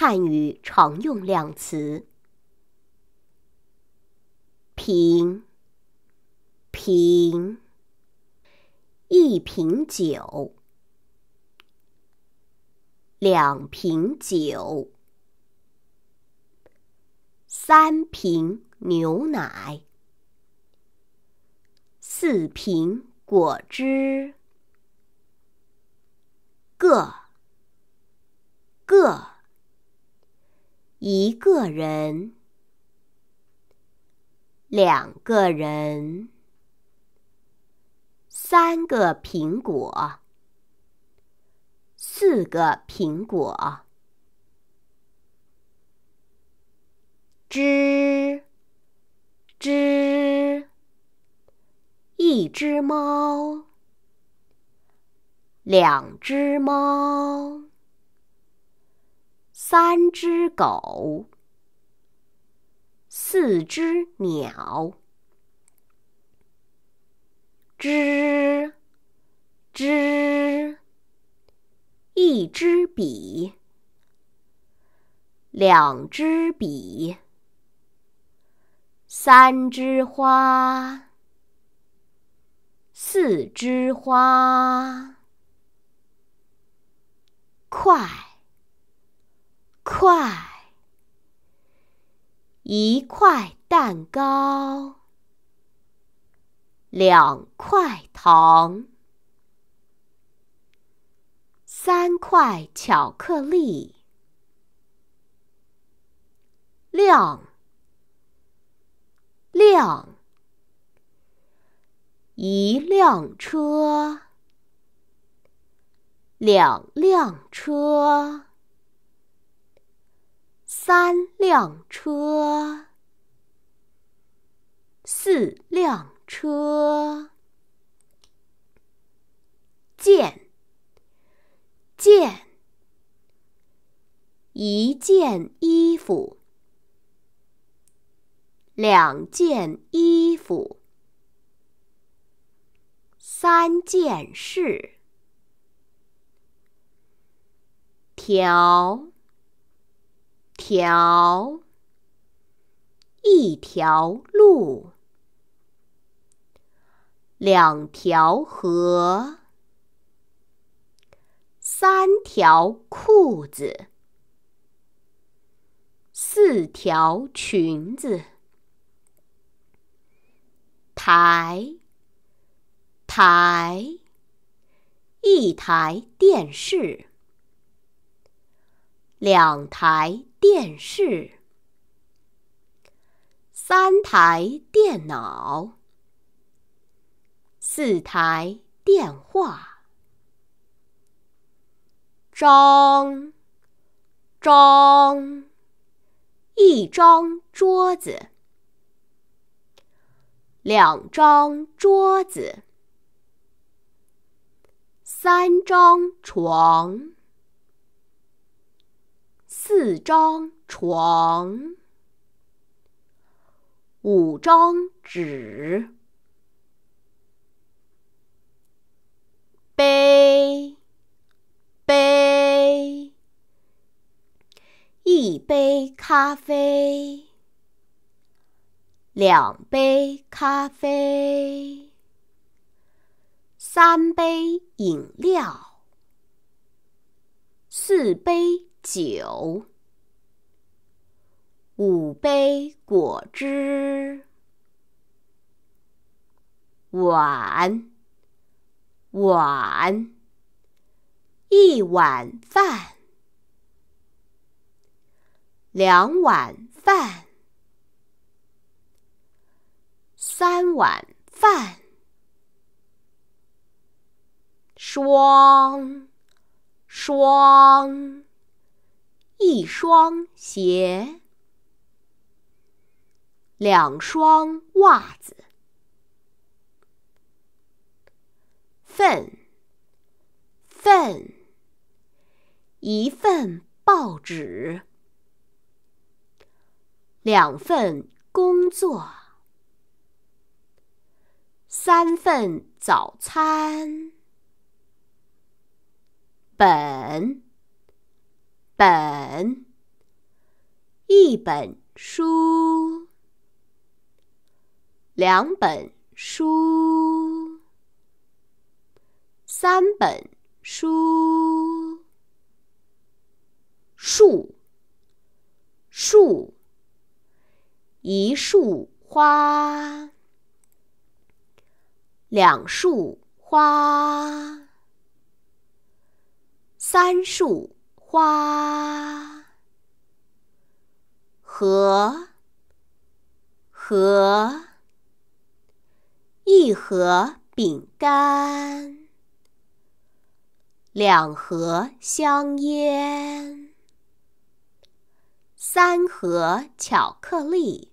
汉语常用量词：瓶、瓶，一瓶酒，两瓶酒，三瓶牛奶，四瓶果汁，个、个。一个人，两个人，三个苹果，四个苹果，只，只，一只猫，两只猫。三只狗，四只鸟，吱吱，一支笔，两支笔，三枝花，四枝花，快。块，一块蛋糕，两块糖，三块巧克力，亮，辆，一辆车，两辆车。三辆车，四辆车，件，件，一件衣服，两件衣服，三件事，条。条，一条路，两条河，三条裤子，四条裙子，台，台，一台电视，两台。电视，三台电脑，四台电话，张张，一张桌子，两张桌子，三张床。四张床，五张纸，杯杯，一杯咖啡，两杯咖啡，三杯饮料，四杯。酒。五杯果汁，碗，碗，一碗饭，两碗饭，三碗饭，双，双。一双鞋，两双袜子，份，份，一份报纸，两份工作，三份早餐，本。本，一本书，两本书，三本书。树，树，一束花，两束花，三束。花，盒，盒，一盒饼干，两盒香烟，三盒巧克力。